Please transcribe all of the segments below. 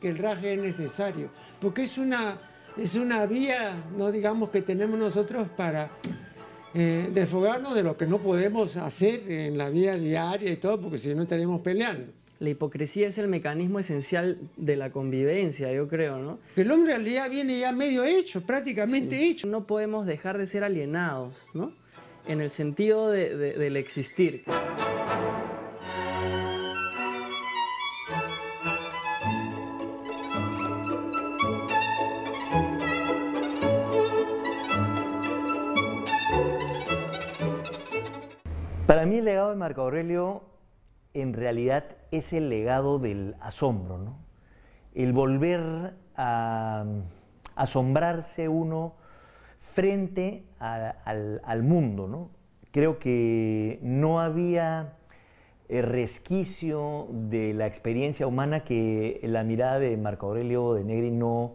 que el raje es necesario, porque es una, es una vía, no digamos, que tenemos nosotros para eh, desfogarnos de lo que no podemos hacer en la vida diaria y todo, porque si no estaríamos peleando. La hipocresía es el mecanismo esencial de la convivencia, yo creo, ¿no? El hombre en realidad viene ya medio hecho, prácticamente hecho. No podemos dejar de ser alienados, ¿no? En el sentido del existir. Para mí el legado de Marco Aurelio en realidad es el legado del asombro, El volver a mm, asombrarse uno frente al, mundo, Creo que no había eh, resquicio de la experiencia humana que la mirada de Marco Aurelio de Negri no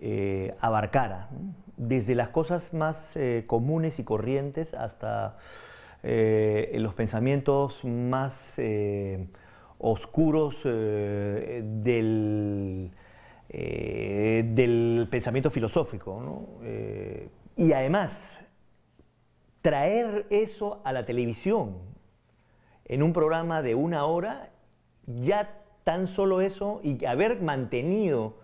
eh, abarcara, desde las cosas más eh, comunes y corrientes hasta en eh, los pensamientos más eh, oscuros eh, del, del, pensamiento filosófico. ¿no? y además, traer eso a la televisión en un programa de una hora, ya tan solo eso y haber mantenido,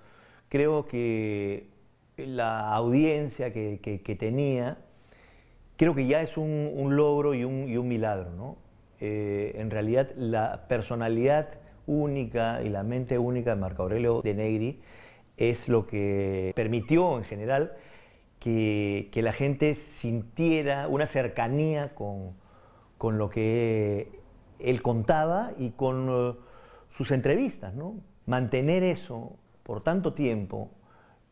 creo que la audiencia que tenía, creo que ya es un, logro y un, milagro. ¿no? Eh, en realidad, la personalidad única y la mente única de Marco Aurelio de Negri es lo que permitió en general que, la gente sintiera una cercanía con, lo que él contaba y con eh, sus entrevistas. ¿no? Mantener eso por tanto tiempo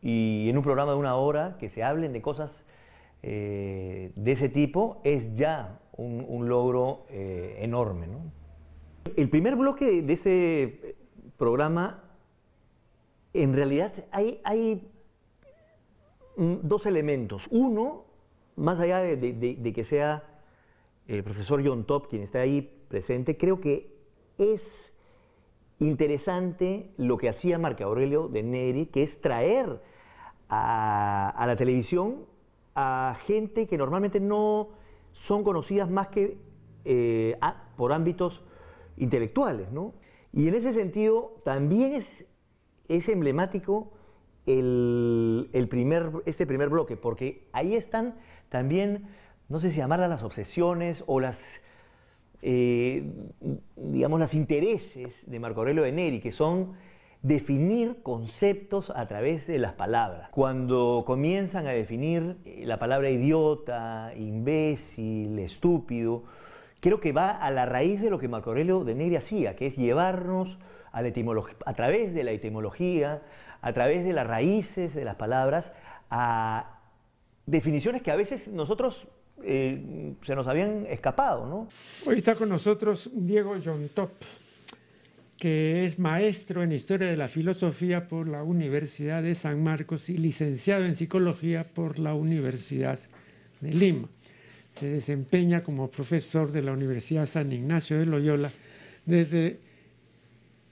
y en un programa de una hora que se hablen de cosas eh, de ese tipo es ya un, logro eh, enorme. El primer bloque de este programa, en realidad hay, hay dos elementos. Uno, más allá de, que sea el profesor John Top quien está ahí presente, creo que es interesante lo que hacía Marca Aurelio de Neri, que es traer a la televisión a gente que normalmente no son conocidas más que eh, por ámbitos intelectuales, Y en ese sentido también es, es emblemático el, primer, este primer bloque, porque ahí están también, no sé si llamarlas las obsesiones o las, eh, digamos, las intereses de Marco Aurelio Neri, que son definir conceptos a través de las palabras. Cuando comienzan a definir eh, la palabra idiota, imbécil, estúpido, creo que va a la raíz de lo que Marco Aurelio de Negri hacía, que es llevarnos a, la a través de la etimología, a través de las raíces de las palabras, a definiciones que a veces nosotros eh, se nos habían escapado. ¿no? Hoy está con nosotros Diego Top que es maestro en Historia de la Filosofía por la Universidad de San Marcos y licenciado en Psicología por la Universidad de Lima. Se desempeña como profesor de la Universidad San Ignacio de Loyola desde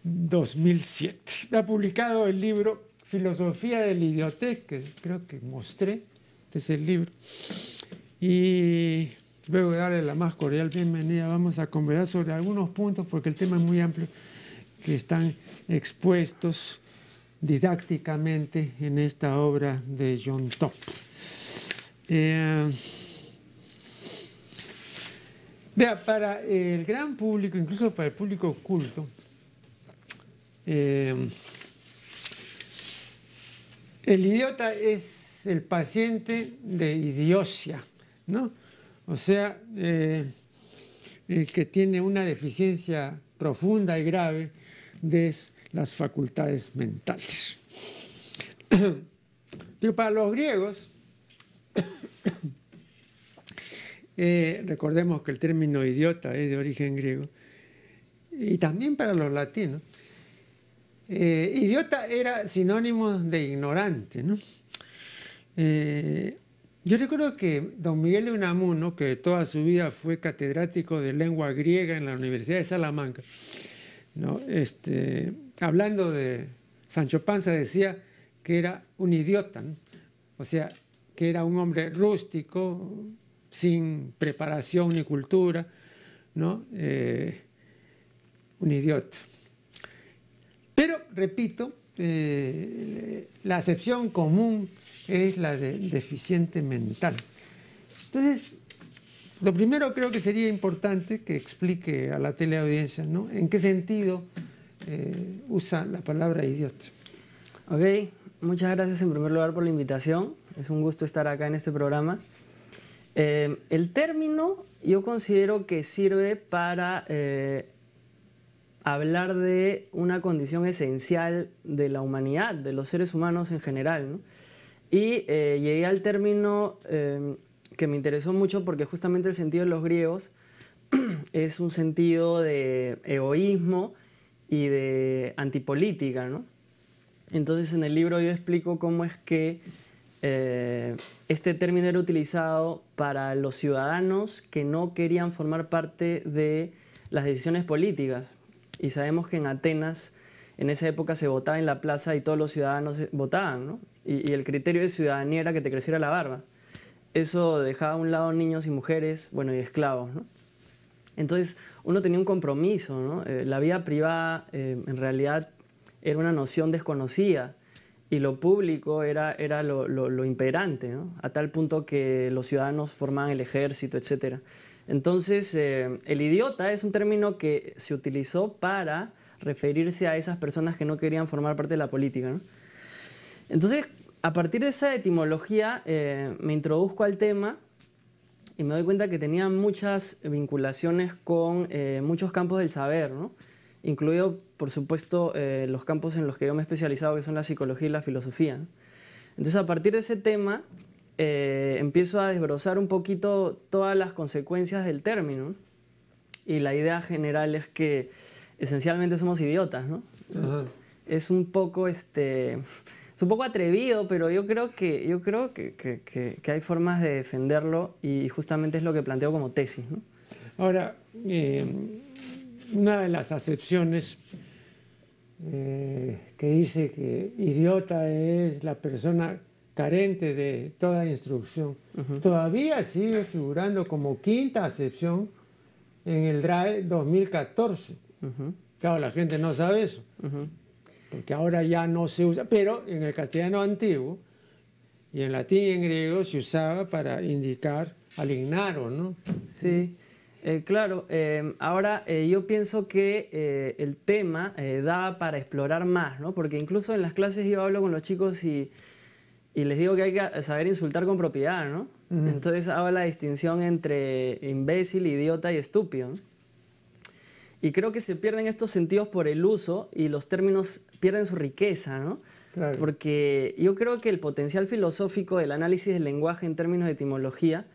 2007. Ha publicado el libro Filosofía del Idiotez, que creo que mostré, este es el libro. Y luego de darle la más cordial bienvenida, vamos a conversar sobre algunos puntos porque el tema es muy amplio que están expuestos didácticamente en esta obra de John Top. Eh, vea, para el gran público, incluso para el público oculto, eh, el idiota es el paciente de idiosia, ¿no? O sea, eh, el que tiene una deficiencia profunda y grave de las facultades mentales. Pero para los griegos, eh, recordemos que el término idiota es de origen griego, y también para los latinos, eh, idiota era sinónimo de ignorante, eh, yo recuerdo que don Miguel de Unamuno, que toda su vida fue catedrático de lengua griega en la Universidad de Salamanca, este, hablando de Sancho Panza, decía que era un idiota, o sea, que era un hombre rústico, sin preparación ni cultura, ¿no? Eh, un idiota. Pero, repito, eh, la acepción común es la de deficiente mental. Entonces, lo primero creo que sería importante que explique a la teleaudiencia, ¿no? ¿En qué sentido eh, usa la palabra idiota? Ok, muchas gracias en primer lugar por la invitación. Es un gusto estar acá en este programa. Eh, el término yo considero que sirve para eh, hablar de una condición esencial de la humanidad, de los seres humanos en general. ¿no? Y eh, llegué al término eh, que me interesó mucho porque justamente el sentido de los griegos es un sentido de egoísmo y de antipolítica, Entonces en el libro yo explico cómo es que eh, este término era utilizado para los ciudadanos que no querían formar parte de las decisiones políticas. Y sabemos que en Atenas en esa época se votaba en la plaza y todos los ciudadanos eh, votaban, ¿no? Y, el criterio de ciudadanía era que te creciera la barba. Eso dejaba a un lado niños y mujeres, bueno, y esclavos, ¿no? Entonces uno tenía un compromiso, ¿no? Eh, la vida privada eh, en realidad era una noción desconocida y lo público era, era lo, imperante, ¿no? a tal punto que los ciudadanos formaban el ejército, etc. Entonces, el idiota es un término que se utilizó para referirse a esas personas que no querían formar parte de la política. Entonces, a partir de esa etimología, eh, me introduzco al tema y me doy cuenta que tenía muchas vinculaciones con eh, muchos campos del saber, incluido, por supuesto, eh, los campos en los que yo me he especializado, que son la psicología y la filosofía. Entonces, a partir de ese tema, empiezo a desbrozar un poquito todas las consecuencias del término. Y la idea general es que esencialmente somos idiotas, ¿no? Es un poco este. un poco atrevido, pero yo creo que, yo creo que, hay formas de defenderlo y justamente es lo que planteo como tesis. ¿no? Ahora, eh, una de las acepciones eh, que dice que idiota es la persona carente de toda instrucción, todavía sigue figurando como quinta acepción en el DRAE 2014. Claro, la gente no sabe eso, porque ahora ya no se usa, pero en el castellano antiguo y en latín y en griego se usaba para indicar al ignaro, ¿no? Sí. Eh, claro, em, ahora eh, yo pienso que eh, el tema da para explorar más, ¿no? Porque incluso en las clases yo hablo con los chicos y, les digo que hay que saber insultar con propiedad, ¿no? Entonces hago la distinción entre imbécil, idiota y estúpido. Y creo que se pierden estos sentidos por el uso y los términos pierden su riqueza, ¿no? Porque yo creo que el potencial filosófico del análisis del lenguaje en términos de etimología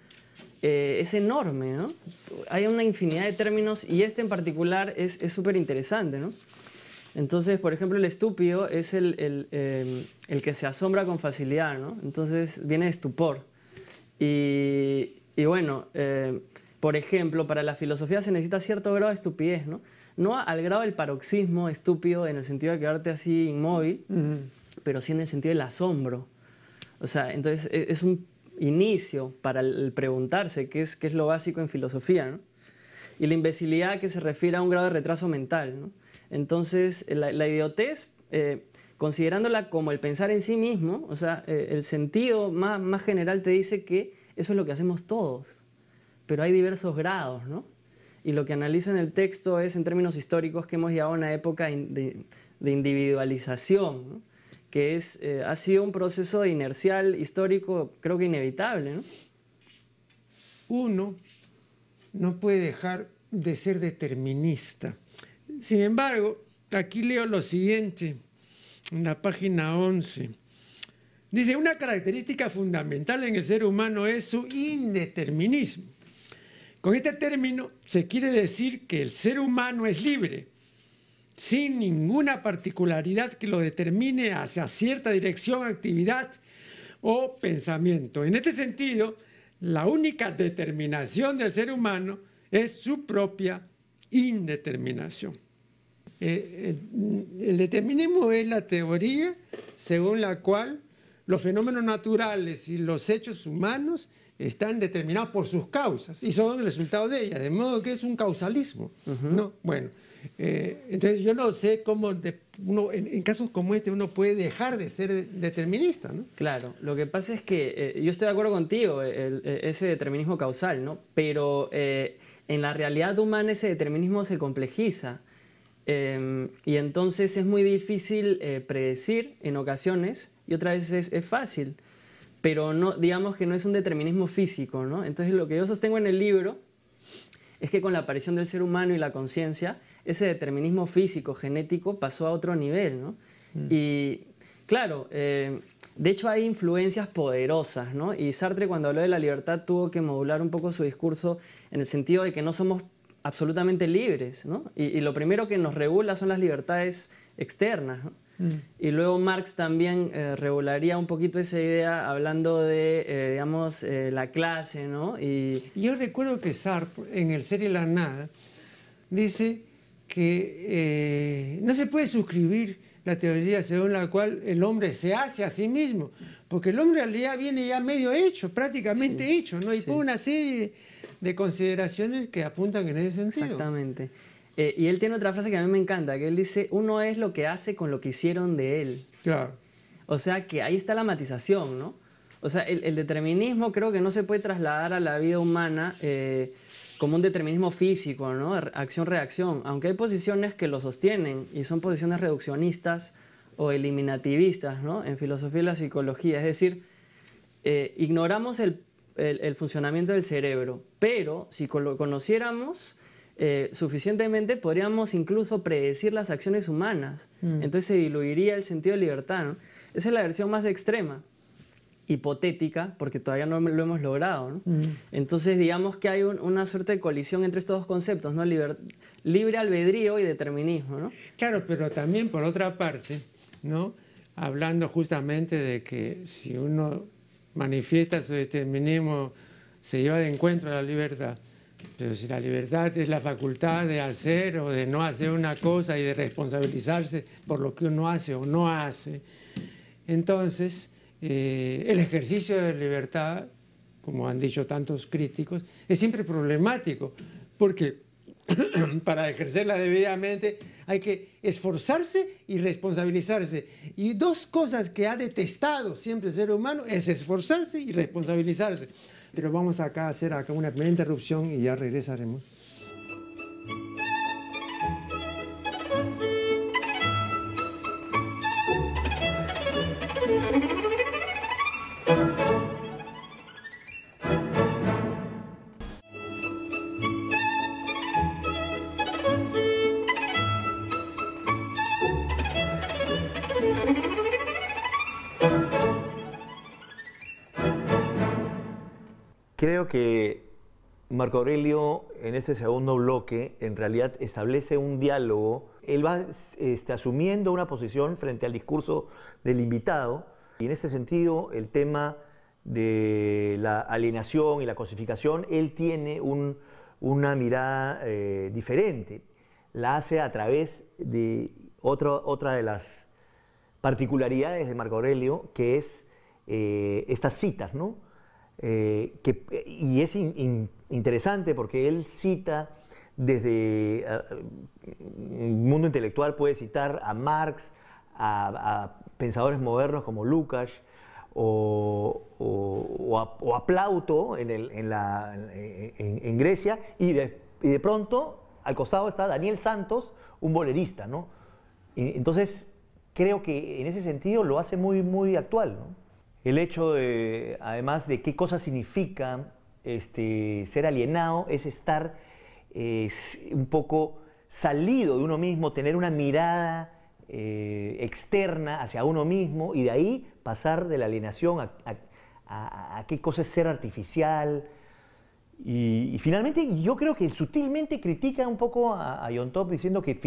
eh, es enorme, ¿no? Hay una infinidad de términos y este en particular es súper interesante, ¿no? Entonces, por ejemplo, el estúpido es em, el, que se asombra con facilidad, ¿no? Entonces viene estupor. Y, bueno, em, por ejemplo, para la filosofía se necesita cierto grado de estupidez, ¿no? No al grado del paroxismo estúpido en el sentido de quedarte así inmóvil, pero sí en el sentido del asombro. O sea, entonces e, es un inicio para el preguntarse qué es, qué es lo básico en filosofía, ¿no? Y la imbecilidad que se refiere a un grado de retraso mental, ¿no? Entonces, eh, la, idiotez, eh, considerándola como el pensar en sí mismo, o sea, eh, el sentido más, más general te dice que eso es lo que hacemos todos pero hay diversos grados, ¿no? Y lo que analizo en el texto es en términos históricos que hemos llegado a una época de, individualización, que es, eh, ha sido un proceso inercial, histórico, creo que inevitable. ¿no? Uno no puede dejar de ser determinista. Sin embargo, aquí leo lo siguiente, en la página 11. Dice, una característica fundamental en el ser humano es su indeterminismo. Con este término se quiere decir que el ser humano es libre, sin ninguna particularidad que lo determine hacia cierta dirección, actividad o pensamiento. En este sentido, la única determinación del ser humano es su propia indeterminación. Eh, eh, el determinismo es la teoría según la cual los fenómenos naturales y los hechos humanos están determinados por sus causas y son el resultado de ellas, de modo que es un causalismo. ¿no? Bueno, eh, entonces yo no sé cómo en, casos como este uno puede dejar de ser determinista. Claro, lo que pasa es que eh, yo estoy de acuerdo contigo, eh, ese determinismo causal, ¿no? pero en la realidad humana ese determinismo se complejiza. Em, y entonces es muy difícil predecir en ocasiones y otras veces es fácil pero no, digamos que no es un determinismo físico, ¿no? Entonces lo que yo sostengo en el libro es que con la aparición del ser humano y la conciencia, ese determinismo físico, genético, pasó a otro nivel, ¿no? Mm. Y claro, eh, de hecho hay influencias poderosas, ¿no? Y Sartre cuando habló de la libertad tuvo que modular un poco su discurso en el sentido de que no somos absolutamente libres, ¿no? Y, lo primero que nos regula son las libertades externas, Mm. Y luego Marx también eh, regularía un poquito esa idea hablando de, eh, digamos, eh, la clase, ¿no? Y... Yo recuerdo que Sartre, en el Ser y la Nada, dice que no se puede suscribir la teoría según la cual el hombre se hace a sí mismo, porque el hombre en realidad viene ya medio hecho, prácticamente hecho, ¿no? Y pone una serie de consideraciones que apuntan en ese sentido. Exactamente. Eh, y él tiene otra frase que a mí me encanta, que él dice, uno es lo que hace con lo que hicieron de él. Claro. O sea que ahí está la matización, ¿no? O sea, el, determinismo creo que no se puede trasladar a la vida humana eh, como un determinismo físico, ¿no? Acción-reacción, aunque hay posiciones que lo sostienen y son posiciones reduccionistas o eliminativistas, ¿no? En filosofía y la psicología, es decir, eh, ignoramos el funcionamiento del cerebro, pero si lo conociéramos eh, suficientemente, podríamos incluso predecir las acciones humanas. Mm. Entonces se diluiría el sentido de libertad. Esa es la versión más extrema, hipotética, porque todavía no lo hemos logrado. Mm. Entonces digamos que hay una suerte de colisión entre estos dos conceptos, ¿no? libre albedrío y determinismo. Claro, pero también por otra parte, ¿no? hablando justamente de que si uno manifiesta su determinismo, se lleva de encuentro a la libertad pero si la libertad es la facultad de hacer o de no hacer una cosa y de responsabilizarse por lo que uno hace o no hace, entonces eh, el ejercicio de libertad, como han dicho tantos críticos, es siempre problemático, porque para ejercerla debidamente hay que esforzarse y responsabilizarse. Y dos cosas que ha detestado siempre el ser humano es esforzarse y responsabilizarse pero vamos acá a hacer acá una primera interrupción y ya regresaremos. Marco Aurelio, en este segundo bloque, en realidad establece un diálogo. Él va este, asumiendo una posición frente al discurso del invitado. Y en este sentido, el tema de la alienación y la cosificación, él tiene una mirada eh, diferente. La hace a través de otra de las particularidades de Marco Aurelio, que es eh, estas citas, ¿no? Eh, que, eh, y es interesante porque él cita desde ah, el mundo intelectual, puede citar a Marx, a, pensadores modernos como Lukács, o, a, Plauto en, Grecia, y de, pronto al costado está Daniel Santos, un bolerista, entonces, creo que en ese sentido lo hace muy, muy actual, ¿no? El hecho de, además, de qué cosa significa este, ser alienado es estar un poco salido de uno mismo, tener una mirada eh, externa hacia uno mismo y de ahí pasar de la alienación a, qué cosa es ser artificial. Y, finalmente yo creo que sutilmente critica un poco a, John Top diciendo que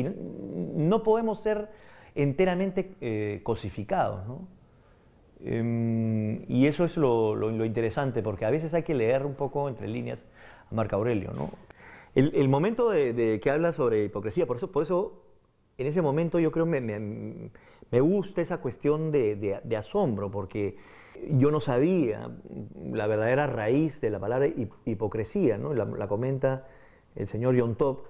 no podemos ser enteramente eh, cosificados. ¿no? Em, y eso es lo, interesante, porque a veces hay que leer un poco entre líneas a Marco Aurelio. El, momento de, que habla sobre hipocresía, por eso, por eso en ese momento yo creo me, me, me gusta esa cuestión de, asombro, porque yo no sabía la verdadera raíz de la palabra hipocresía, la, comenta el señor John Top.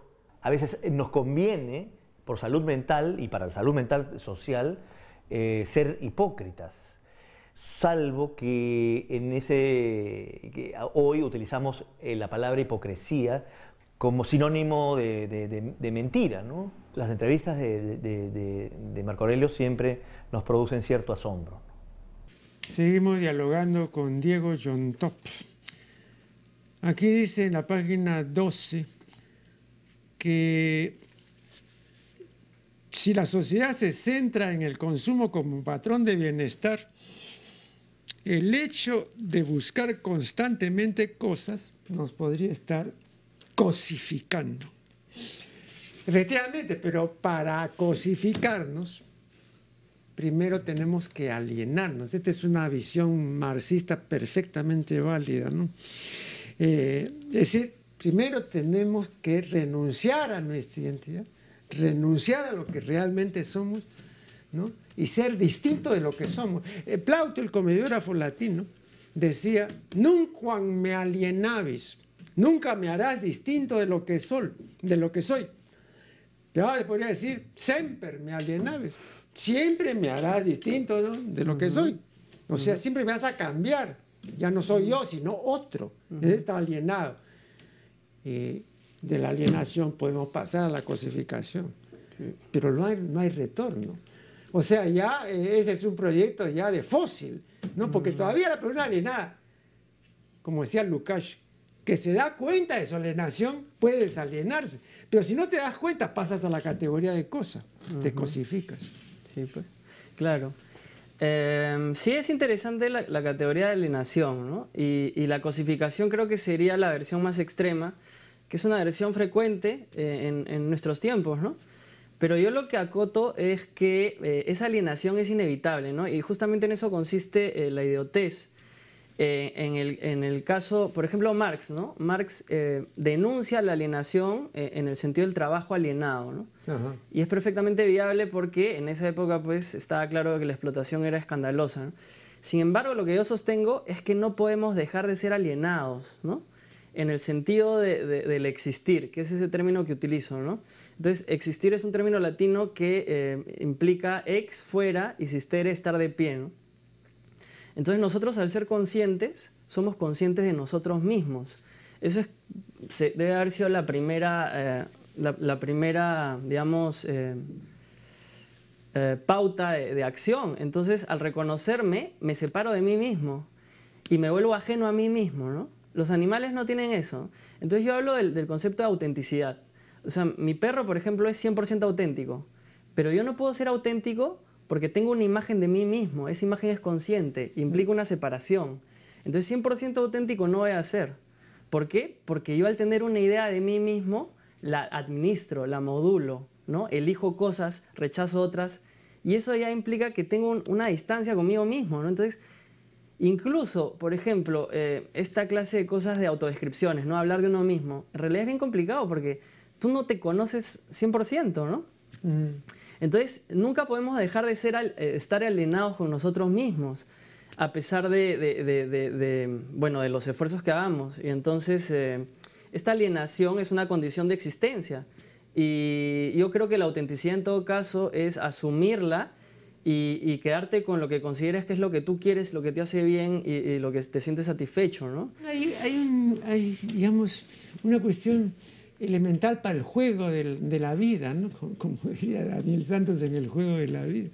A veces nos conviene, por salud mental y para la salud mental social, eh, ser hipócritas salvo que en ese hoy utilizamos eh, la palabra hipocresía como sinónimo de, mentira. Las entrevistas de, Marco Aurelio siempre nos producen cierto asombro. Seguimos dialogando con Diego Yontop. Aquí dice en la página 12 que si la sociedad se centra en el consumo como patrón de bienestar, el hecho de buscar constantemente cosas nos podría estar cosificando. Efectivamente, pero para cosificarnos, primero tenemos que alienarnos. Esta es una visión marxista perfectamente válida. Eh, es decir, primero tenemos que renunciar a nuestra identidad, renunciar a lo que realmente somos y ser distinto de lo que somos. Eh, Plauto, el comediógrafo latino, decía, nunca me alienabis, nunca me harás distinto de lo que soy, de lo que soy. Te podría decir, siempre me alienabis, siempre me harás distinto de lo que soy. O sea, siempre me vas a cambiar. Ya no soy yo, sino otro. Está alienado. de la alienación podemos pasar a la cosificación. Pero no hay retorno. O sea, ya eh, ese es un proyecto ya de fósil, ¿no? Porque mm. todavía la persona alienada, como decía Lukács, que se da cuenta de su alienación, puede desalienarse. Pero si no te das cuenta, pasas a la categoría de cosa, te cosificas. Sí, pues. Claro. Em, sí es interesante la, categoría de alienación, ¿no? Y, la cosificación creo que sería la versión más extrema, que es una versión frecuente eh, en, en, nuestros tiempos, ¿no? Pero yo lo que acoto es que eh, esa alienación es inevitable, ¿no? Y justamente en eso consiste eh, la idiotez. Eh, en, el, caso, por ejemplo, Marx, ¿no? Marx denuncia la alienación en el sentido del trabajo alienado, ¿no? Y es perfectamente viable porque en esa época, pues, estaba claro que la explotación era escandalosa, Sin embargo, lo que yo sostengo es que no podemos dejar de ser alienados, ¿no? en el sentido del existir, que es ese término que utilizo, ¿no? Entonces, existir es un término latino que eh, implica ex fuera y sistere estar de pie, Entonces nosotros al ser conscientes, somos conscientes de nosotros mismos. Eso es, debe haber sido la primera, eh, la, primera digamos, eh, pauta de, acción. Entonces, al reconocerme, me separo de mí mismo y me vuelvo ajeno a mí mismo, ¿no? Los animales no tienen eso. Entonces yo hablo del, concepto de autenticidad. O sea, mi perro, por ejemplo, es 100% auténtico, pero yo no puedo ser auténtico porque tengo una imagen de mí mismo. Esa imagen es consciente, implica mm. una separación. Entonces 100% auténtico no voy a ser. ¿Por qué? Porque yo al tener una idea de mí mismo, la administro, la modulo, ¿no? Elijo cosas, rechazo otras, y eso ya implica que tengo una distancia conmigo mismo, ¿no? Entonces, Incluso, por ejemplo, eh, esta clase de cosas de autodescripciones, ¿no? Hablar de uno mismo, en realidad es bien complicado porque tú no te conoces 100%, ¿no? Mm. Entonces, nunca podemos dejar de ser, eh, estar alienados con nosotros mismos, a pesar de, bueno, de los esfuerzos que hagamos. Y entonces, eh, esta alienación es una condición de existencia. Y yo creo que la autenticidad en todo caso es asumirla y, quedarte con lo que consideres que es lo que tú quieres, lo que te hace bien y, lo que te sientes satisfecho, ¿no? Hay, hay, digamos, una cuestión elemental para el juego de, la vida, ¿no? Como, decía Daniel Santos en el juego de la vida,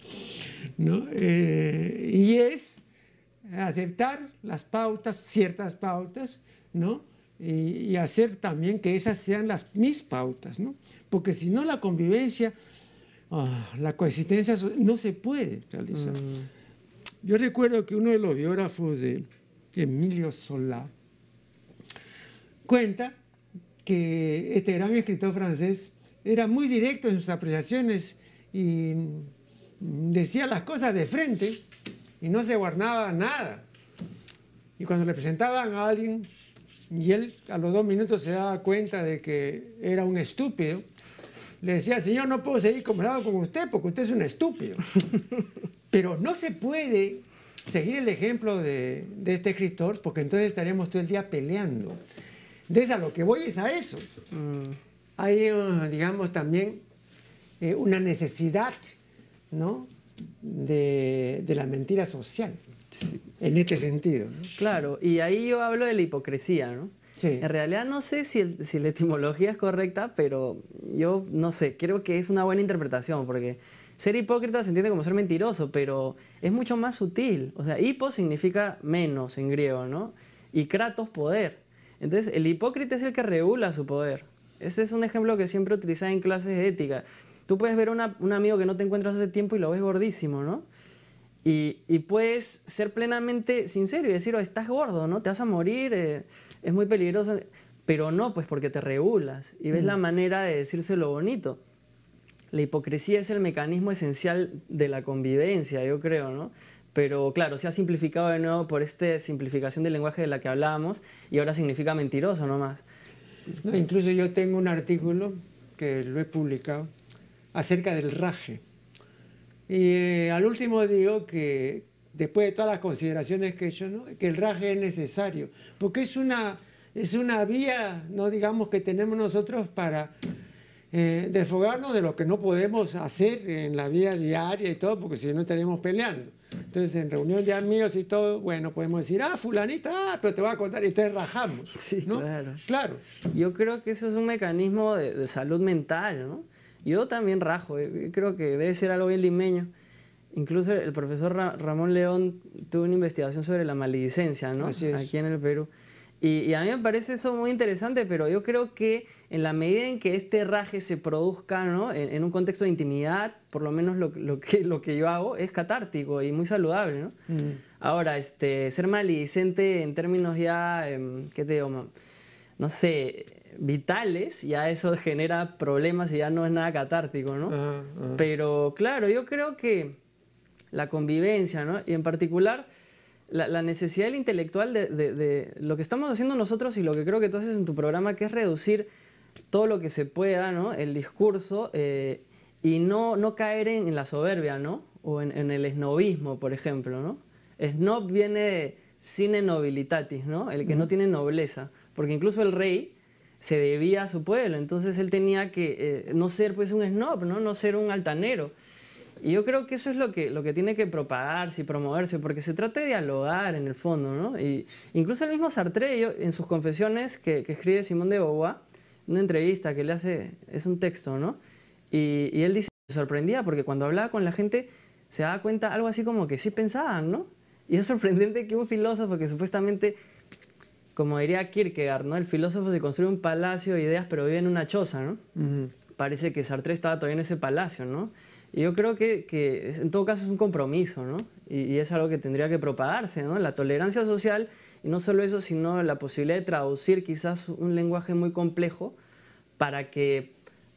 ¿no? Eh, y es aceptar las pautas, ciertas pautas, ¿no? Y, y hacer también que esas sean las mis pautas, ¿no? Porque si no la convivencia Ah, la coexistencia no se puede realizar. Mm. Yo recuerdo que uno de los biógrafos de Emilio Solá cuenta que este gran escritor francés era muy directo en sus apreciaciones y decía las cosas de frente y no se guardaba nada. Y cuando le presentaban a alguien y él a los dos minutos se daba cuenta de que era un estúpido, le decía, señor, no puedo seguir lado con usted porque usted es un estúpido. Pero no se puede seguir el ejemplo de, este escritor porque entonces estaremos todo el día peleando. Entonces a lo que voy es a eso. Mm. Hay, eh, digamos, también eh, una necesidad ¿no? de, la mentira social. En este sentido. Claro, y ahí yo hablo de la hipocresía, ¿no? En realidad no sé si, la etimología es correcta, pero yo no sé, creo que es una buena interpretación, porque ser hipócrita se entiende como ser mentiroso, pero es mucho más sutil. O sea, hipo significa menos en griego, ¿no? Y kratos poder. Entonces, el hipócrita es el que regula su poder. Ese es un ejemplo que siempre utilizaba en clases de ética. Tú puedes ver a un amigo que no te encuentras hace tiempo y lo ves gordísimo, ¿no? Y, puedes ser plenamente sincero y decir, oh, estás gordo, ¿no? Te vas a morir, eh, es muy peligroso, pero no, pues porque te regulas y ves la mm. manera de decirse lo bonito. La hipocresía es el mecanismo esencial de la convivencia, yo creo, ¿no? Pero claro, se ha simplificado de nuevo por esta simplificación del lenguaje de la que hablábamos y ahora significa mentiroso nomás. No, incluso yo tengo un artículo que lo he publicado acerca del raje. Y eh, al último digo que, después de todas las consideraciones que yo que el raje es necesario, porque es una, es una vía, no digamos, que tenemos nosotros para eh, desfogarnos de lo que no podemos hacer en la vida diaria y todo, porque si no estaríamos peleando. Entonces, en reunión de amigos y todo, bueno, podemos decir, ah, fulanita, ah, pero te voy a contar, y entonces rajamos. Sí, claro. claro. Yo creo que eso es un mecanismo de, salud mental, ¿no? Yo también rajo, eh, creo que debe ser algo bien limeño. Incluso el profesor Ramón León tuvo una investigación sobre la maledicencia, ¿no? Aquí en el Perú. Y, a mí me parece eso muy interesante, pero yo creo que en la medida en que este raje se produzca ¿no? en, un contexto de intimidad, por lo menos lo, que, lo que yo hago es catártico y muy saludable. ¿no? Mm. Ahora, este, ser maledicente en términos ya, em, ¿qué te digo? No sé, vitales, ya eso genera problemas y ya no es nada catártico, ¿no? Pero claro, yo creo que la convivencia, ¿no? Y en particular, la, necesidad del intelectual de, lo que estamos haciendo nosotros y lo que creo que tú haces en tu programa, que es reducir todo lo que se pueda, ¿no? El discurso eh, y no, caer en, la soberbia, ¿no? O en, el esnobismo, por ejemplo, ¿no? Snob viene de sine nobilitatis, ¿no? El que no tiene nobleza. Porque incluso el rey se debía a su pueblo, entonces él tenía que eh, no ser pues un snob, ¿no? No ser un altanero. Y yo creo que eso es lo que, lo que tiene que propagarse y promoverse, porque se trata de dialogar en el fondo, ¿no? Y incluso el mismo Sartre, en sus confesiones que, escribe Simón de Beauvoir, una entrevista que le hace, es un texto, ¿no? Y, y él dice, se sorprendía porque cuando hablaba con la gente se daba cuenta algo así como que sí pensaban, ¿no? Y es sorprendente que un filósofo que supuestamente, como diría Kierkegaard, ¿no? El filósofo se construye un palacio de ideas pero vive en una choza, ¿no? Parece que Sartre estaba todavía en ese palacio, ¿no? Y yo creo que, en todo caso es un compromiso, ¿no? Y, es algo que tendría que propagarse, ¿no? La tolerancia social, y no solo eso, sino la posibilidad de traducir quizás un lenguaje muy complejo para que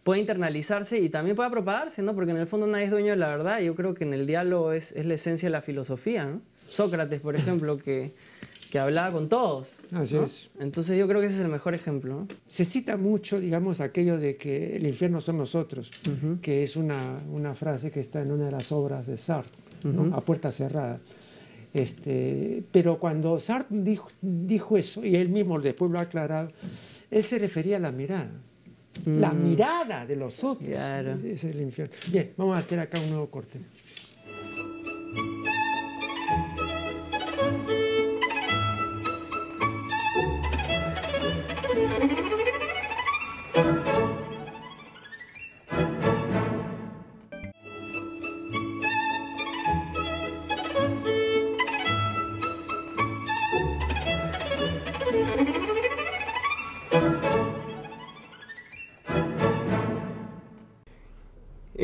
pueda internalizarse y también pueda propagarse, ¿no? Porque en el fondo nadie es dueño de la verdad. Y yo creo que en el diálogo es, es la esencia de la filosofía, ¿no? Sócrates, por ejemplo, que que hablaba con todos. Así Entonces yo creo que ese es el mejor ejemplo. Se cita mucho, digamos, aquello de que el infierno son nosotros, que es una, una, frase que está en una de las obras de Sartre, a puerta cerrada. Este, pero cuando Sartre dijo, eso, y él mismo después lo ha aclarado, él se refería a la mirada. La mm. mirada de los otros es el infierno. Bien, vamos a hacer acá un nuevo corte.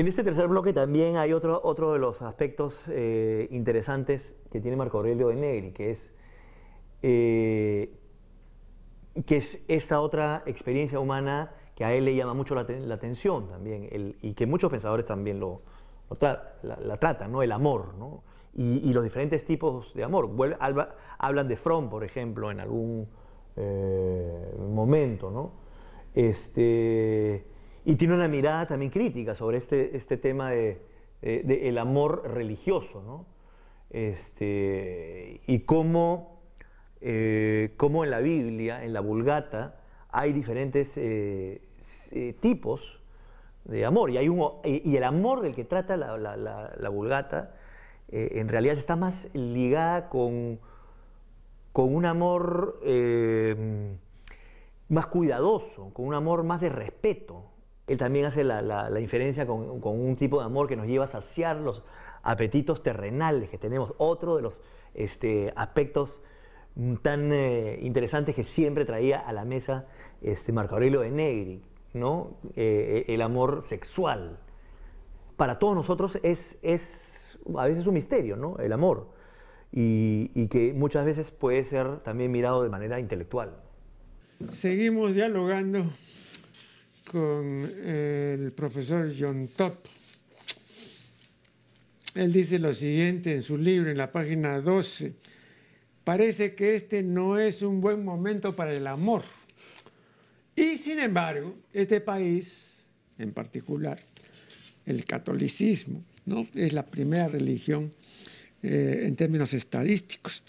En este tercer bloque también hay otro, otro de los aspectos eh, interesantes que tiene Marco Aurelio de Negri, que es, eh, que es esta otra experiencia humana que a él le llama mucho la, atención también, y que muchos pensadores también lo, la, tratan, ¿no? el amor, y, los diferentes tipos de amor. hablan de Fromm, por ejemplo, en algún eh, momento. ¿no? Este, y tiene una mirada también crítica sobre este, este tema eh, de, el amor religioso, ¿no? Este, y eh, cómo, en la Biblia, en la Vulgata, hay diferentes eh, tipos de amor. Y, hay y el amor del que trata la, Vulgata, en realidad está más ligada con, con un amor más cuidadoso, con un amor más de respeto él también hace la, inferencia con, un tipo de amor que nos lleva a saciar los apetitos terrenales que tenemos. Otro de los este, aspectos tan eh, interesantes que siempre traía a la mesa este Marco Aurelio de Negri, ¿no? Eh, el amor sexual. Para todos nosotros es, es a veces un misterio, ¿no? El amor. Y, y que muchas veces puede ser también mirado de manera intelectual. Seguimos dialogando con el profesor John Top. Él dice lo siguiente en su libro, en la página 12. Parece que este no es un buen momento para el amor. Y sin embargo, este país, en particular, el catolicismo, ¿no? es la primera religión eh, en términos estadísticos.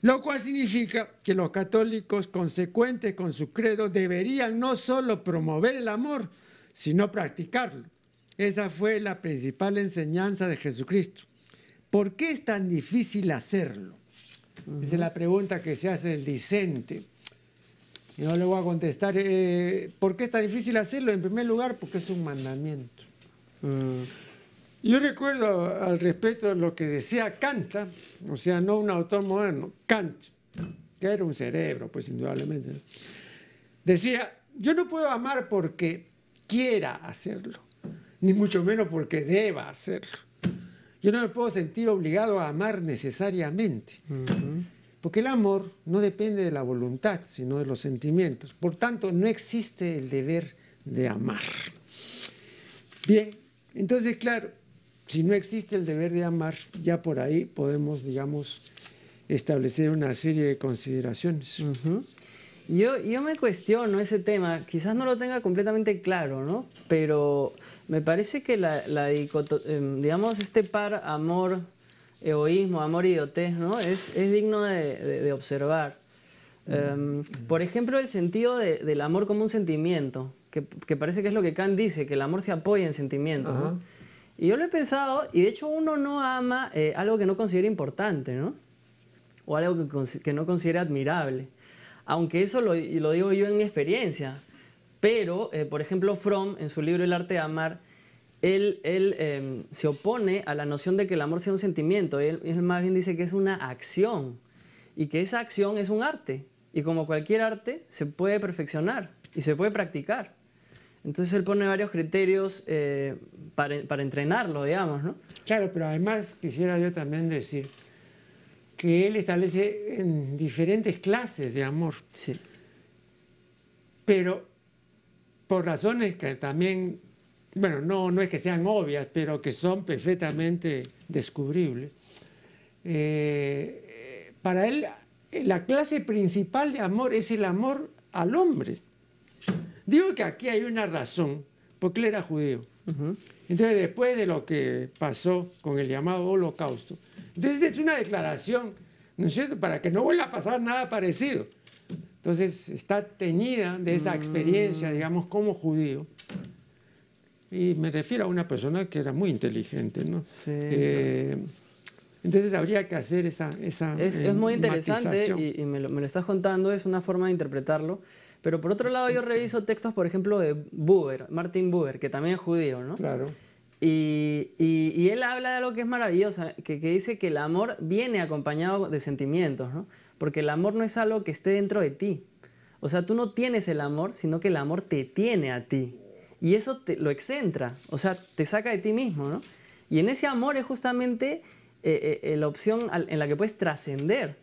Lo cual significa que los católicos consecuentes con su credo deberían no solo promover el amor, sino practicarlo. Esa fue la principal enseñanza de Jesucristo. ¿Por qué es tan difícil hacerlo? Esa es la pregunta que se hace el dicente. Y no le voy a contestar, eh, ¿por qué es tan difícil hacerlo? En primer lugar, porque es un mandamiento. Mm. Yo recuerdo al respecto lo que decía Kant, o sea, no un autor moderno, Kant, que era un cerebro, pues indudablemente. Decía, yo no puedo amar porque quiera hacerlo, ni mucho menos porque deba hacerlo. Yo no me puedo sentir obligado a amar necesariamente, porque el amor no depende de la voluntad, sino de los sentimientos. Por tanto, no existe el deber de amar. Bien, entonces, claro, si no existe el deber de amar, ya por ahí podemos, digamos, establecer una serie de consideraciones. Yo, yo me cuestiono ese tema, quizás no lo tenga completamente claro, ¿no? Pero me parece que la, em, digamos, este par amor, egoísmo, amor idiotez, ¿no? Es, digno de, observar. Mm. Em, por ejemplo, el sentido del amor como un sentimiento, que, que, parece que es lo que Kant dice, que el amor se apoya en sentimientos. ¿no? Y yo lo he pensado, y de hecho uno no ama eh, algo que no considera importante, ¿no? O algo que, no considera admirable. Aunque eso lo, digo yo en mi experiencia. Pero, eh, por ejemplo, Fromm, en su libro El arte de amar, él, em, se opone a la noción de que el amor sea un sentimiento. Él, él más bien dice que es una acción. Y que esa acción es un arte. Y como cualquier arte, se puede perfeccionar y se puede practicar. Entonces él pone varios criterios eh, para, entrenarlo, digamos, ¿no? Claro, pero además quisiera yo también decir que él establece en diferentes clases de amor. Sí. Pero por razones que también, bueno, no, no es que sean obvias, pero que son perfectamente descubribles. Eh, para él, la clase principal de amor es el amor al hombre Digo que aquí hay una razón, porque él era judío. Entonces, después de lo que pasó con el llamado holocausto, entonces es una declaración, ¿no es cierto?, para que no vuelva a pasar nada parecido. Entonces, está teñida de esa mm. experiencia, digamos, como judío. Y me refiero a una persona que era muy inteligente, ¿no? Eh, entonces habría que hacer esa... esa es, eh, muy interesante y, me, lo, me, lo, estás contando, es una forma de interpretarlo pero por otro lado yo reviso textos, por ejemplo, de Buber, Martin Buber, que también es judío, ¿no? Claro. Y, él habla de algo que es maravilloso, que, dice que el amor viene acompañado de sentimientos, ¿no? Porque el amor no es algo que esté dentro de ti. O sea, tú no tienes el amor, sino que el amor te tiene a ti. Y eso te, lo excentra, o sea, te saca de ti mismo, ¿no? Y en ese amor es justamente eh, eh, eh, la opción en la que puedes trascender.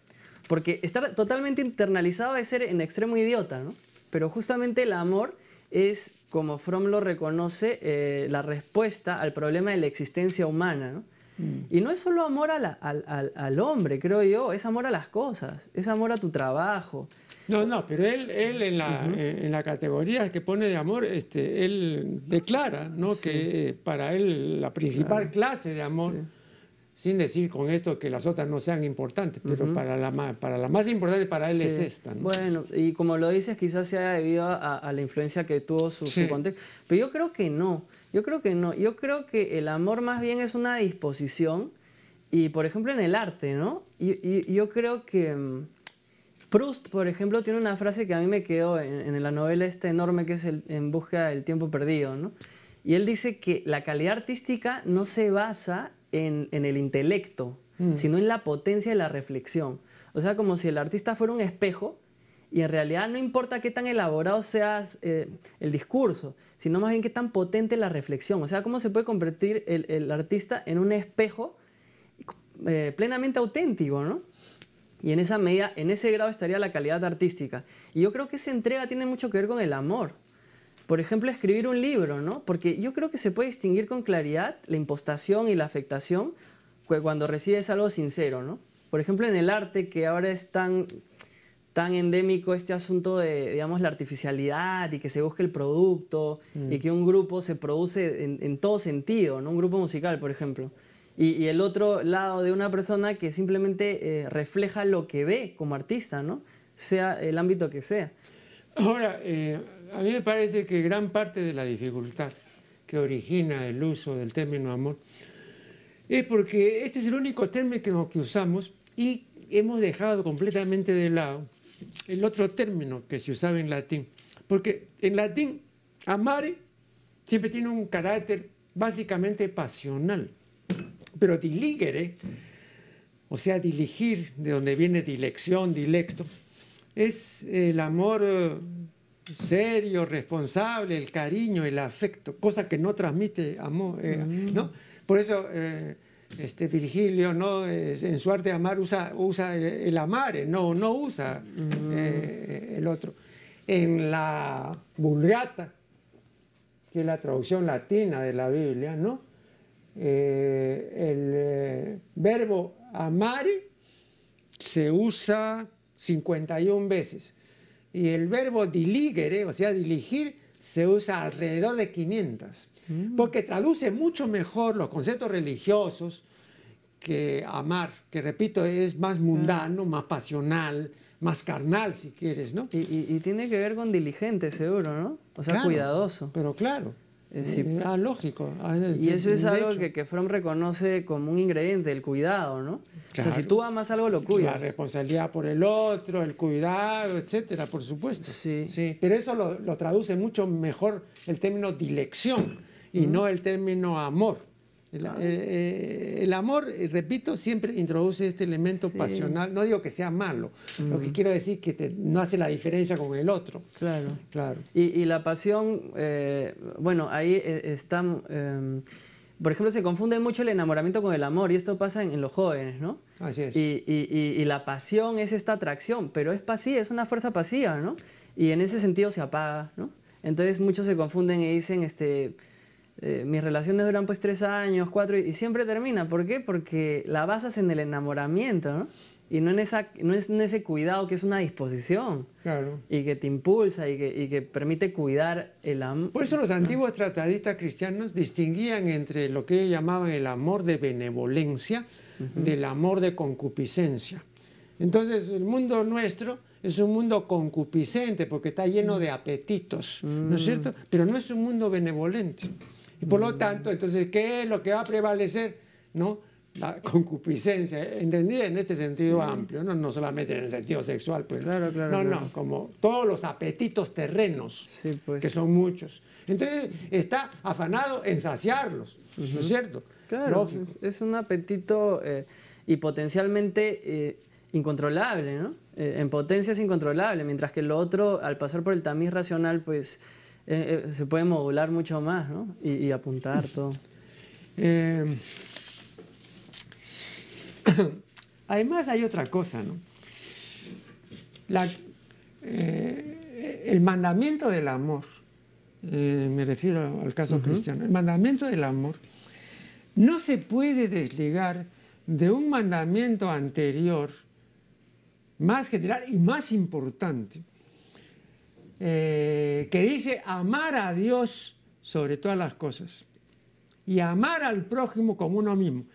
Porque estar totalmente internalizado es ser en extremo idiota, ¿no? Pero justamente el amor es, como Fromm lo reconoce, eh, la respuesta al problema de la existencia humana, ¿no? Mm. Y no es solo amor al, hombre, creo yo, es amor a las cosas, es amor a tu trabajo. No, no, pero él, él en, la, eh, categoría que pone de amor, este, él declara ¿no? que eh, para él la principal clase de amor sin decir con esto que las otras no sean importantes, pero para, la, para la más importante para él es esta. Bueno, y como lo dices, quizás sea debido a, la influencia que tuvo su, contexto, pero yo creo que no, yo creo que no, yo creo que el amor más bien es una disposición y, por ejemplo, en el arte, ¿no? Y, yo creo que... Mm, Proust, por ejemplo, tiene una frase que a mí me quedó en, en la novela esta enorme que es el, En busca del tiempo perdido, ¿no? Y él dice que la calidad artística no se basa en, el intelecto, mm. sino en la potencia de la reflexión. O sea, como si el artista fuera un espejo y en realidad no importa qué tan elaborado sea eh, el discurso, sino más bien qué tan potente la reflexión. O sea, cómo se puede convertir el, artista en un espejo eh, plenamente auténtico, ¿no? Y en esa medida, en ese grado estaría la calidad artística. Y yo creo que esa entrega tiene mucho que ver con el amor por ejemplo, escribir un libro, ¿no? Porque yo creo que se puede distinguir con claridad la impostación y la afectación cuando recibes algo sincero, ¿no? Por ejemplo, en el arte, que ahora es tan, tan endémico este asunto de, digamos, la artificialidad y que se busque el producto mm. y que un grupo se produce en, todo sentido, ¿no? Un grupo musical, por ejemplo. Y, el otro lado de una persona que simplemente eh, refleja lo que ve como artista, ¿no? Sea el ámbito que sea. Ahora, eh, a mí me parece que gran parte de la dificultad que origina el uso del término amor es porque este es el único término que usamos y hemos dejado completamente de lado el otro término que se usaba en latín. Porque en latín, amare siempre tiene un carácter básicamente pasional. Pero diligere, o sea, diligir, de donde viene dilección, dilecto, es el amor eh, serio, responsable, el cariño, el afecto, cosa que no transmite amor, eh, mm. ¿no? Por eso eh, este Virgilio, ¿no? en su arte de amar usa, el, amar, no, no usa mm. eh, el otro. En la Vulgata, que es la traducción latina de la Biblia, ¿no? el verbo amare se usa 51 veces y el verbo diligere, o sea, dirigir, se usa alrededor de 500, mm. porque traduce mucho mejor los conceptos religiosos que amar, que repito, es más mundano, más pasional, más carnal, si quieres, ¿no? Y, tiene que ver con diligente, seguro, ¿no? O sea, cuidadoso. Pero claro. Eh, ah, lógico. Ah, y eso es algo que, From reconoce como un ingrediente, el cuidado, ¿no? o sea, si tú amas algo, lo cuidas. La responsabilidad por el otro, el cuidado, etcétera, por supuesto. Sí. sí. Pero eso lo, traduce mucho mejor el término dilección y no el término amor. Ah. Eh, eh, el, amor, eh, repito, siempre introduce este elemento pasional. No digo que sea malo, lo que mm. quiero decir es que no hace la diferencia con el otro. Claro, claro. Y, la pasión, bueno, ahí están. Em, por ejemplo, se confunde mucho el enamoramiento con el amor, y esto pasa en, los jóvenes, ¿no? Así es. Y, y, la pasión es esta atracción, pero es pasiva, es una fuerza pasiva, ¿no? Y en ese sentido se apaga, ¿no? Entonces muchos se confunden y dicen, este, eh, mis relaciones duran pues tres años, cuatro, y, siempre terminan. ¿Por qué? Porque la basas en el enamoramiento, ¿no? Y no en, ese cuidado que es una disposición. Claro. Y que te impulsa y que, permite cuidar el amor. Por eso los antiguos tratadistas cristianos distinguían entre lo que ellos llamaban el amor de benevolencia del amor de concupiscencia. Entonces, el mundo nuestro es un mundo concupiscente porque está lleno mm. de apetitos, ¿no es mm. cierto? Pero no es un mundo benevolente por lo mm. tanto, entonces, ¿qué es lo que va a prevalecer? ¿No? La concupiscencia, entendida en este sentido amplio, ¿no? solamente en el sentido sexual, pues. Claro, claro. No, no, como todos los apetitos terrenos, pues. que son muchos. Entonces, está afanado en saciarlos, ¿no es cierto? Claro, pues, es un apetito eh, y potencialmente. Eh, incontrolable, ¿no? Eh, en potencia es incontrolable, mientras que lo otro, al pasar por el tamiz racional, pues eh, eh, se puede modular mucho más, ¿no? Y, apuntar todo. Eh, además hay otra cosa, ¿no? el mandamiento del amor, me refiero al caso cristiano, el mandamiento del amor no se puede desligar de un mandamiento anterior más general y más importante, eh, que dice amar a Dios sobre todas las cosas y amar al prójimo como uno mismo.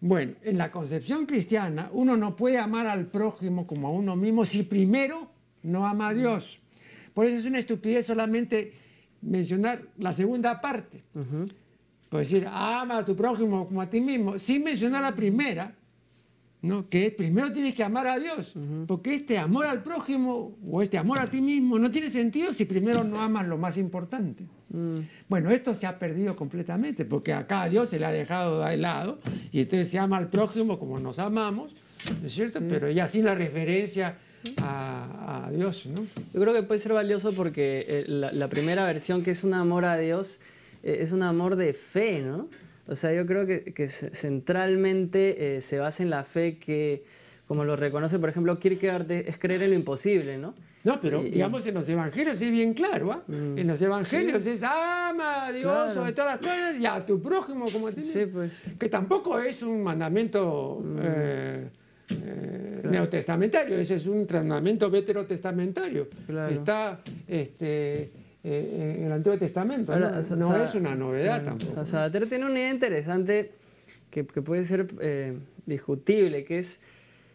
Bueno, en la concepción cristiana uno no puede amar al prójimo como a uno mismo si primero no ama a Dios. Por eso es una estupidez solamente mencionar la segunda parte. Pues decir, ama a tu prójimo como a ti mismo, sin mencionar la primera, que primero tienes que amar a Dios, porque este amor al prójimo o este amor a ti mismo no tiene sentido si primero no amas lo más importante. Mm. Bueno, esto se ha perdido completamente, porque acá a Dios se le ha dejado de lado y entonces se ama al prójimo como nos amamos, ¿no es cierto? Pero ya sin la referencia a, Dios, ¿no? Yo creo que puede ser valioso porque eh, la, primera versión, que es un amor a Dios, eh, es un amor de fe, ¿no? O sea, yo creo que, centralmente eh, se basa en la fe que, como lo reconoce, por ejemplo, Kierkegaard, es creer en lo imposible, ¿no? No, pero digamos en los evangelios es bien claro, ¿ah? Mm. En los evangelios es ama a Dios sobre todas las cosas y a tu prójimo como te sí, pues. Que tampoco es un mandamiento mm. eh, eh, neotestamentario, ese es un tratamiento veterotestamentario. Está este, eh, en el Antiguo Testamento. no, es una novedad tampoco. tiene una idea interesante que, puede ser eh, discutible, que es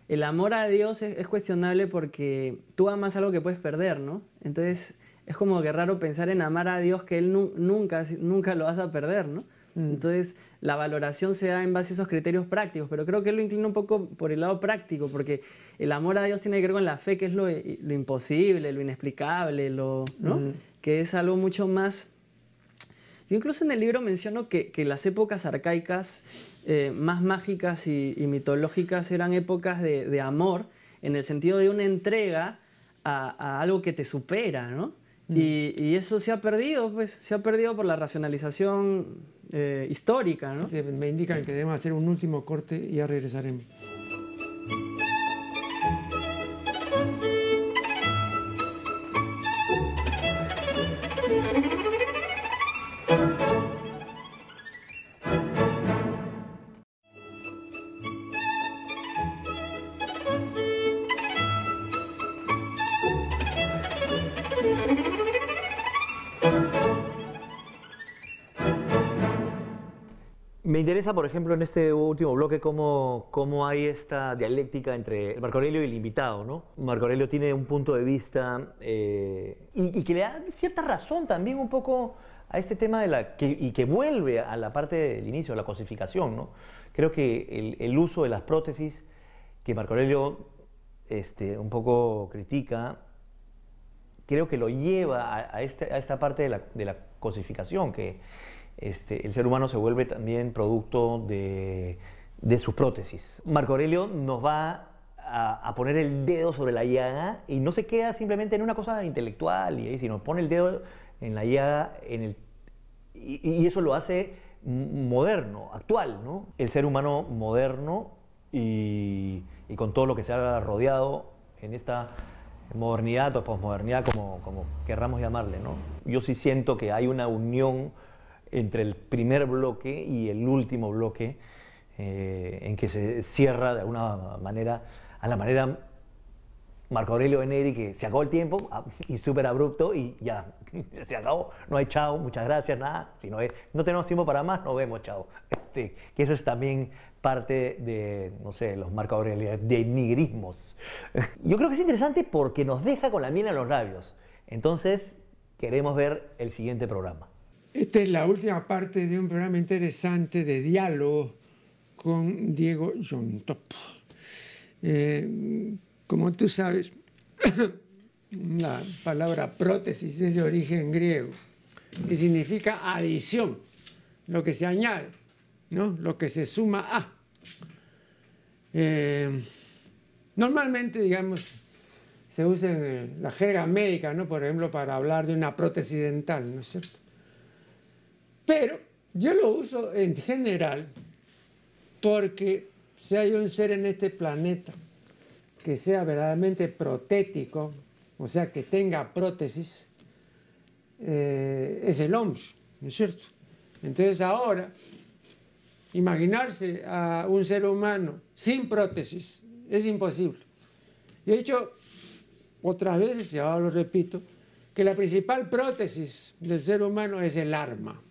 el amor a Dios es, cuestionable porque tú amas algo que puedes perder, ¿no? Entonces es como que raro pensar en amar a Dios que Él nunca, nunca lo vas a perder, ¿no? Mm. Entonces, la valoración se da en base a esos criterios prácticos, pero creo que él lo inclina un poco por el lado práctico, porque el amor a Dios tiene que ver con la fe, que es lo, eh, imposible, lo inexplicable, lo, mm. que es algo mucho más... Yo incluso en el libro menciono que, las épocas arcaicas eh, más mágicas y, mitológicas eran épocas de, amor, en el sentido de una entrega a, a algo que te supera, ¿no? Y, eso se ha perdido, pues, se ha perdido por la racionalización eh, histórica, ¿no? Me indican que debemos hacer un último corte y ya regresaremos. Me interesa, por ejemplo, en este último bloque cómo, cómo hay esta dialéctica entre Marco Aurelio y el invitado, ¿no? Marco Aurelio tiene un punto de vista eh, y, que le da cierta razón también un poco a este tema de la y que vuelve a la parte del inicio, de la cosificación, ¿no? Creo que el, uso de las prótesis que Marco Aurelio este, un poco critica, creo que lo lleva a, este, esta parte de la, de la cosificación, que este, el ser humano se vuelve también producto de, sus prótesis. Marco Aurelio nos va a, poner el dedo sobre la llaga y no se queda simplemente en una cosa intelectual, y, sino pone el dedo en la llaga y, eso lo hace moderno, actual, ¿no? El ser humano moderno y, con todo lo que se ha rodeado en esta modernidad o posmodernidad, como, como querramos llamarle, ¿no? Yo sí siento que hay una unión entre el primer bloque y el último bloque, eh, en que se cierra de alguna manera, a la manera Marco Aurelio Eneri, que se acabó el tiempo ah, y súper abrupto y ya, se acabó, no hay chao, muchas gracias, nada, si no, no tenemos tiempo para más, nos vemos, chao. Este, que eso es también parte de, no sé, los Marco Aurelio, de nigrismos. Yo creo que es interesante porque nos deja con la miel en los labios. Entonces, queremos ver el siguiente programa. Esta es la última parte de un programa interesante de diálogo con Diego Yontop. Eh, como tú sabes, la palabra prótesis es de origen griego y significa adición, lo que se añade, ¿no? lo que se suma a. Eh, normalmente, digamos, se usa en la jerga médica, ¿no? por ejemplo, para hablar de una prótesis dental, ¿no es cierto? Pero yo lo uso en general porque si hay un ser en este planeta que sea verdaderamente protético, o sea, que tenga prótesis, eh, es el hombre, ¿no es cierto? Entonces ahora, imaginarse a un ser humano sin prótesis es imposible. Y he dicho otras veces, y ahora lo repito, que la principal prótesis del ser humano es el arma.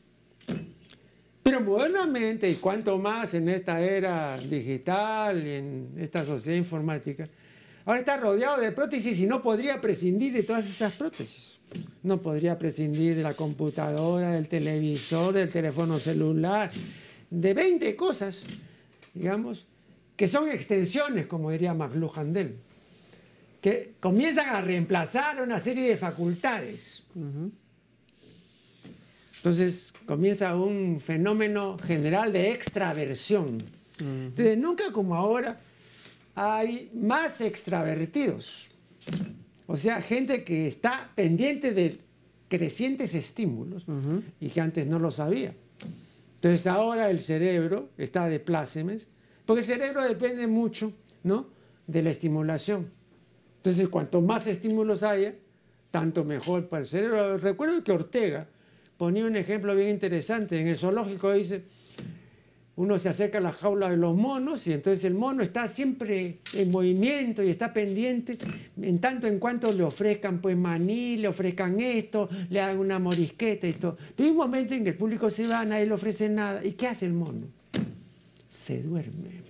Pero modernamente, y cuanto más en esta era digital, y en esta sociedad informática, ahora está rodeado de prótesis y no podría prescindir de todas esas prótesis. No podría prescindir de la computadora, del televisor, del teléfono celular, de 20 cosas, digamos, que son extensiones, como diría Max Handel, que comienzan a reemplazar una serie de facultades. Entonces comienza un fenómeno general de extraversión. Entonces nunca como ahora hay más extravertidos. O sea, gente que está pendiente de crecientes estímulos y que antes no lo sabía. Entonces ahora el cerebro está de plácemes, porque el cerebro depende mucho ¿no? de la estimulación. Entonces cuanto más estímulos haya, tanto mejor para el cerebro. Recuerdo que Ortega, ponía un ejemplo bien interesante. En el zoológico dice, uno se acerca a la jaula de los monos y entonces el mono está siempre en movimiento y está pendiente en tanto en cuanto le ofrezcan pues maní, le ofrezcan esto, le hagan una morisqueta y todo. un momento en que el público se va, nadie le ofrece nada. ¿Y qué hace el mono? Se duerme.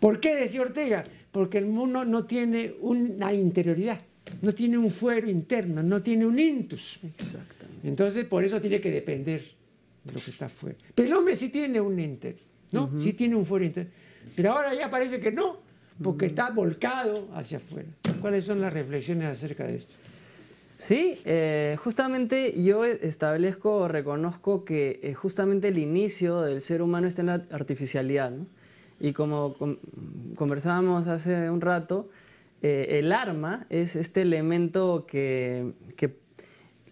¿Por qué decía Ortega? Porque el mono no tiene una interioridad, no tiene un fuero interno, no tiene un intus. Exacto. Entonces, por eso tiene que depender de lo que está fuera. Pero el hombre sí tiene un enter, ¿no? Sí tiene un fuera interno. Pero ahora ya parece que no, porque está volcado hacia afuera. ¿Cuáles son las reflexiones acerca de esto? Sí, eh, justamente yo establezco o reconozco que eh, justamente el inicio del ser humano está en la artificialidad. ¿no? Y como conversábamos hace un rato, eh, el arma es este elemento que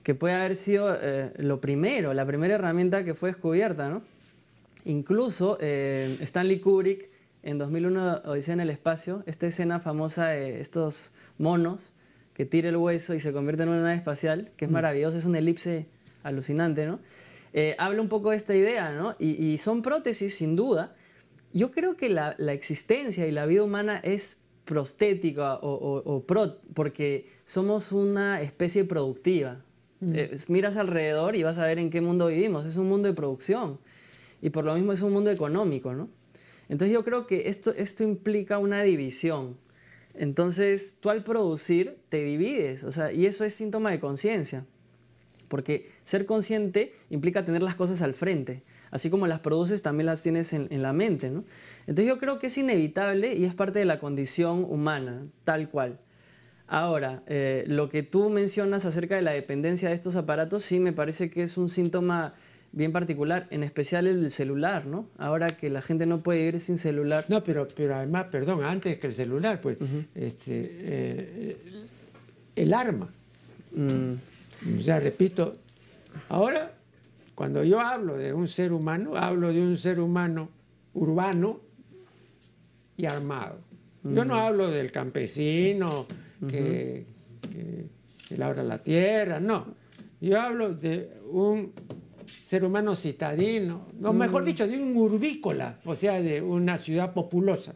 que puede haber sido eh, lo primero, la primera herramienta que fue descubierta, ¿no? Incluso eh, Stanley Kubrick en 2001 Odisea en el espacio, esta escena famosa de estos monos que tira el hueso y se convierte en una nave espacial, que es mm. maravilloso, es un elipse alucinante, ¿no? Eh, habla un poco de esta idea, Y, son prótesis, sin duda. Yo creo que la, existencia y la vida humana es prostética o, porque somos una especie productiva, Mm. Eh, miras alrededor y vas a ver en qué mundo vivimos. Es un mundo de producción y por lo mismo es un mundo económico, Entonces yo creo que esto, implica una división. Entonces tú al producir te divides, y eso es síntoma de conciencia. Porque ser consciente implica tener las cosas al frente. Así como las produces, también las tienes en, la mente. Entonces yo creo que es inevitable y es parte de la condición humana, tal cual. Ahora, eh, lo que tú mencionas acerca de la dependencia de estos aparatos, sí me parece que es un síntoma bien particular, en especial el celular, ¿no? Ahora que la gente no puede vivir sin celular. No, pero, pero además, perdón, antes que el celular, pues, este, eh, el arma. Mm. O Ya repito, ahora, cuando yo hablo de un ser humano, hablo de un ser humano urbano y armado. Yo no hablo del campesino que, labra la tierra, no. Yo hablo de un ser humano citadino, o mm. mejor dicho, de un urbícola, o sea, de una ciudad populosa.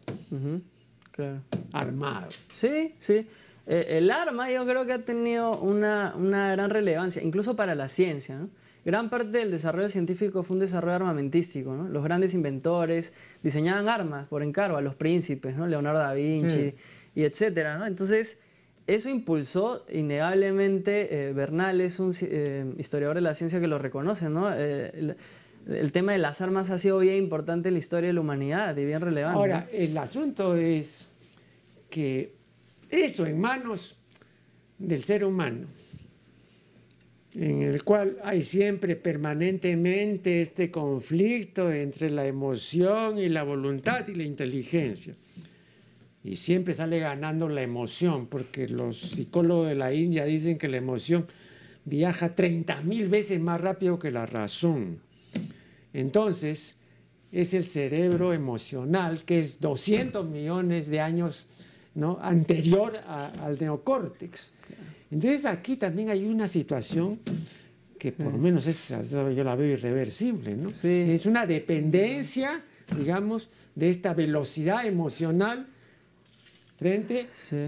Armado. Sí, sí. Eh, el arma yo creo que ha tenido una, gran relevancia, incluso para la ciencia. ¿no? Gran parte del desarrollo científico fue un desarrollo armamentístico. ¿no? Los grandes inventores diseñaban armas por encargo a los príncipes, ¿no? Leonardo da Vinci y etcétera. ¿no? Entonces, eso impulsó innegablemente, eh, Bernal es un eh, historiador de la ciencia que lo reconoce, ¿no? Eh, el, tema de las armas ha sido bien importante en la historia de la humanidad y bien relevante. Ahora, el asunto es que eso en manos del ser humano, en el cual hay siempre permanentemente este conflicto entre la emoción y la voluntad y la inteligencia y siempre sale ganando la emoción, porque los psicólogos de la India dicen que la emoción viaja 30 mil veces más rápido que la razón. Entonces, es el cerebro emocional que es 200 millones de años anterior al neocórtex. Entonces, aquí también hay una situación que por lo menos es, yo la veo irreversible, ¿no? Es una dependencia, digamos, de esta velocidad emocional frente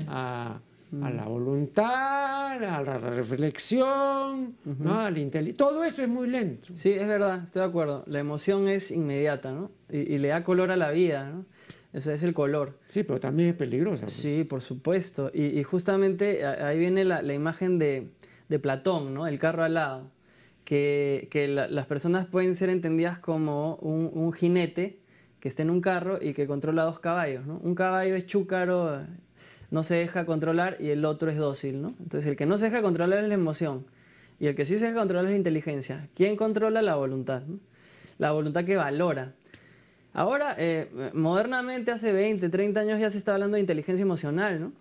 a, a, mm. la voluntad, a la reflexión, ¿no? al Todo eso es muy lento. Sí, es verdad, estoy de acuerdo. La emoción es inmediata, ¿no? Y, le da color a la vida, ¿no? Eso es el color. Sí, pero también es peligrosa. Pues. Sí, por supuesto. Y, justamente ahí viene la, imagen de, de, Platón, ¿no? El carro alado. Que, que las personas pueden ser entendidas como un, un jinete que esté en un carro y que controla dos caballos. ¿no? Un caballo es chúcaro, no se deja controlar y el otro es dócil. ¿no? Entonces el que no se deja controlar es la emoción y el que sí se deja controlar es la inteligencia. ¿Quién controla la voluntad? La voluntad que valora. Ahora, eh, modernamente, hace 20, 30 años ya se está hablando de inteligencia emocional, ¿no?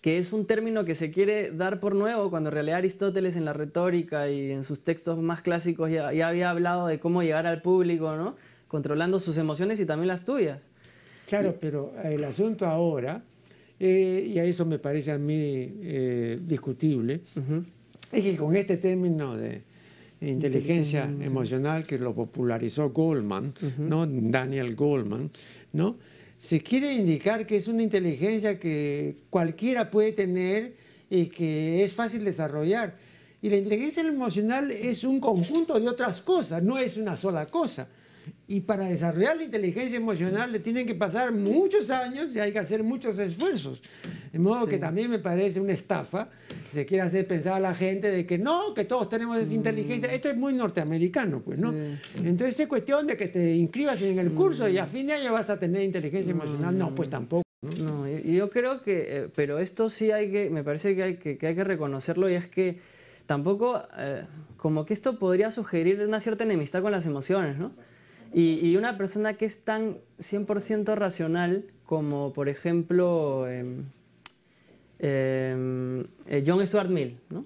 que es un término que se quiere dar por nuevo cuando en realidad Aristóteles en la retórica y en sus textos más clásicos ya, ya había hablado de cómo llegar al público, ¿no? controlando sus emociones y también las tuyas. Claro, pero el asunto ahora, eh, y a eso me parece a mí eh, discutible, es que con este término de inteligencia emocional que lo popularizó Goldman, ¿no? Daniel Goldman, ¿no? se quiere indicar que es una inteligencia que cualquiera puede tener y que es fácil desarrollar. Y la inteligencia emocional es un conjunto de otras cosas, no es una sola cosa. Y para desarrollar la inteligencia emocional le tienen que pasar muchos años y hay que hacer muchos esfuerzos. De modo que también me parece una estafa. Se quiere hacer pensar a la gente de que no, que todos tenemos esa mm. inteligencia. Esto es muy norteamericano, pues, ¿no? Entonces es cuestión de que te inscribas en el mm. curso y a fin de año vas a tener inteligencia emocional. No, pues mm. tampoco. No, yo creo que, eh, pero esto sí hay que, me parece que hay que, reconocerlo y es que tampoco, eh, como que esto podría sugerir una cierta enemistad con las emociones, ¿no? Y, una persona que es tan 100% racional como, por ejemplo, em, em, eh, John Stuart Mill, ¿no?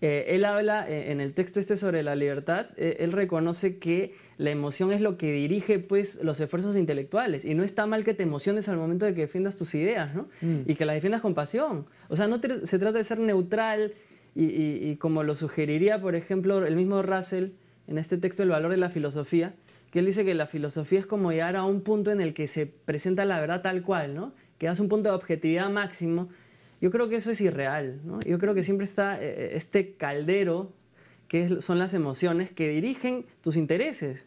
Eh, él habla eh, en el texto este sobre la libertad, él reconoce que la emoción es lo que dirige pues los esfuerzos intelectuales y no está mal que te emociones al momento de que defiendas tus ideas, mm. Y que las defiendas con pasión. O sea, no se trata de ser neutral y, como lo sugeriría, por ejemplo, el mismo Russell en este texto El valor de la filosofía, que él dice que la filosofía es como llegar a un punto en el que se presenta la verdad tal cual, ¿no? Que hace un punto de objetividad máximo. Yo creo que eso es irreal, ¿no? Yo creo que siempre está eh, eh, este caldero que son las emociones que dirigen tus intereses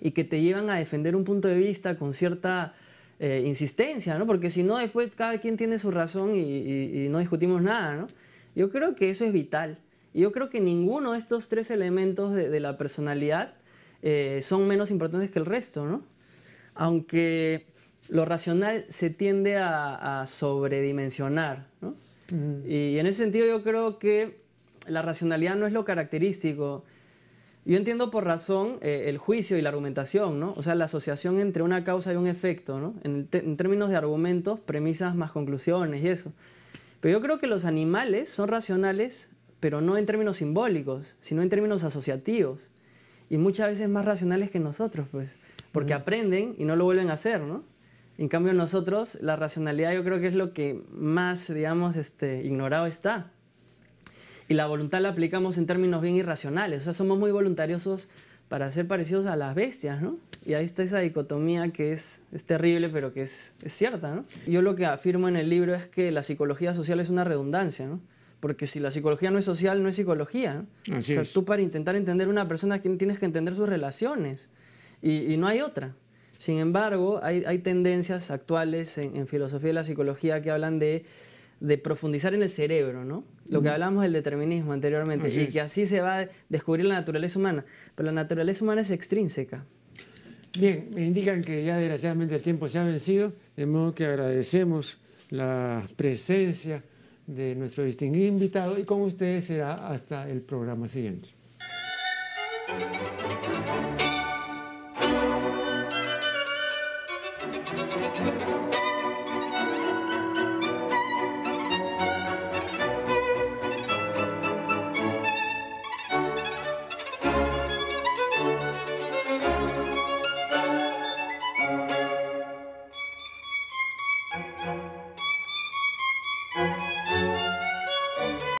y que te llevan a defender un punto de vista con cierta eh, insistencia, ¿no? Porque si no, después cada quien tiene su razón y, no discutimos nada, ¿no? Yo creo que eso es vital. Y yo creo que ninguno de estos tres elementos de la personalidad eh, son menos importantes que el resto, ¿no? Aunque lo racional se tiende a, sobredimensionar, ¿no? Mm. Y en ese sentido yo creo que la racionalidad no es lo característico. Yo entiendo por razón eh, el juicio y la argumentación, ¿no? O sea, la asociación entre una causa y un efecto, ¿no? en, términos de argumentos, premisas más conclusiones y eso. Pero yo creo que los animales son racionales, pero no en términos simbólicos, sino en términos asociativos y muchas veces más racionales que nosotros, pues, porque aprenden y no lo vuelven a hacer, ¿no? En cambio nosotros, la racionalidad yo creo que es lo que más, digamos, este, ignorado está. Y la voluntad la aplicamos en términos bien irracionales, o sea, somos muy voluntariosos para ser parecidos a las bestias, ¿no? Y ahí está esa dicotomía que es, terrible, pero que es, es cierta, ¿no? Yo lo que afirmo en el libro es que la psicología social es una redundancia, ¿no? Porque si la psicología no es social, no es psicología. o sea, tú para intentar entender una persona tienes que entender sus relaciones y, no hay otra. Sin embargo, hay, tendencias actuales en, filosofía y la psicología que hablan de, profundizar en el cerebro, ¿no? Lo que hablamos del determinismo anteriormente, y que así se va a descubrir la naturaleza humana. Pero la naturaleza humana es extrínseca. Bien, me indican que ya desgraciadamente el tiempo se ha vencido, de modo que agradecemos la presencia de nuestro distinguido invitado y con ustedes será hasta el programa siguiente.